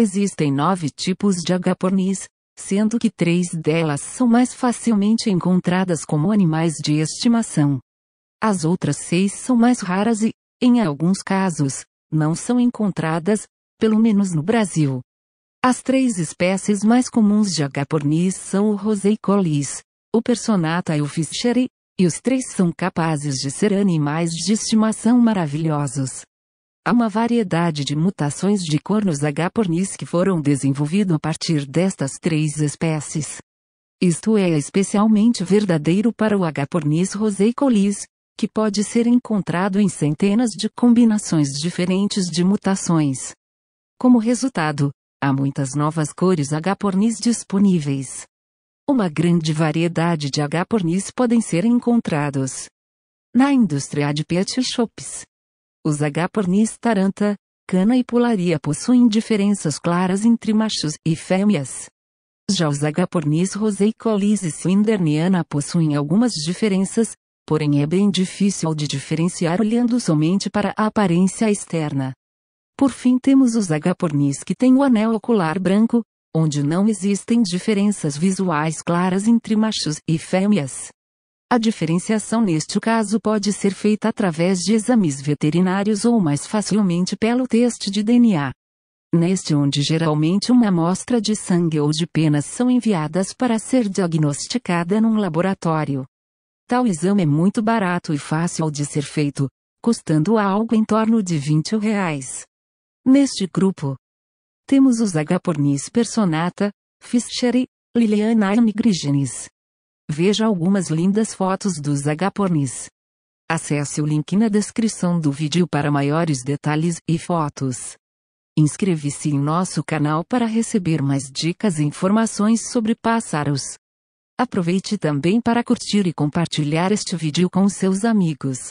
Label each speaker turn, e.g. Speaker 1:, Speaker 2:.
Speaker 1: Existem nove tipos de agapornis, sendo que três delas são mais facilmente encontradas como animais de estimação. As outras seis são mais raras e, em alguns casos, não são encontradas, pelo menos no Brasil. As três espécies mais comuns de agapornis são o roseicollis, o Personata e o Fischeri, e os três são capazes de ser animais de estimação maravilhosos. Há uma variedade de mutações de cornos H. pornis que foram desenvolvidos a partir destas três espécies. Isto é especialmente verdadeiro para o H. pornis roseicolis, que pode ser encontrado em centenas de combinações diferentes de mutações. Como resultado, há muitas novas cores H. pornis disponíveis. Uma grande variedade de H. pornis podem ser encontrados. Na indústria de pet shops, os Agapornis taranta, cana e pularia possuem diferenças claras entre machos e fêmeas. Já os Agapornis roseicolis e swinderniana possuem algumas diferenças, porém é bem difícil de diferenciar olhando somente para a aparência externa. Por fim temos os Agapornis que têm o anel ocular branco, onde não existem diferenças visuais claras entre machos e fêmeas. A diferenciação neste caso pode ser feita através de exames veterinários ou mais facilmente pelo teste de DNA. Neste onde geralmente uma amostra de sangue ou de penas são enviadas para ser diagnosticada num laboratório. Tal exame é muito barato e fácil de ser feito, custando algo em torno de 20 reais. Neste grupo, temos os Agapornis personata, Fischeri, Lilianae nigrigenis, Veja algumas lindas fotos dos agapornis. Acesse o link na descrição do vídeo para maiores detalhes e fotos. Inscreva-se em nosso canal para receber mais dicas e informações sobre pássaros. Aproveite também para curtir e compartilhar este vídeo com seus amigos.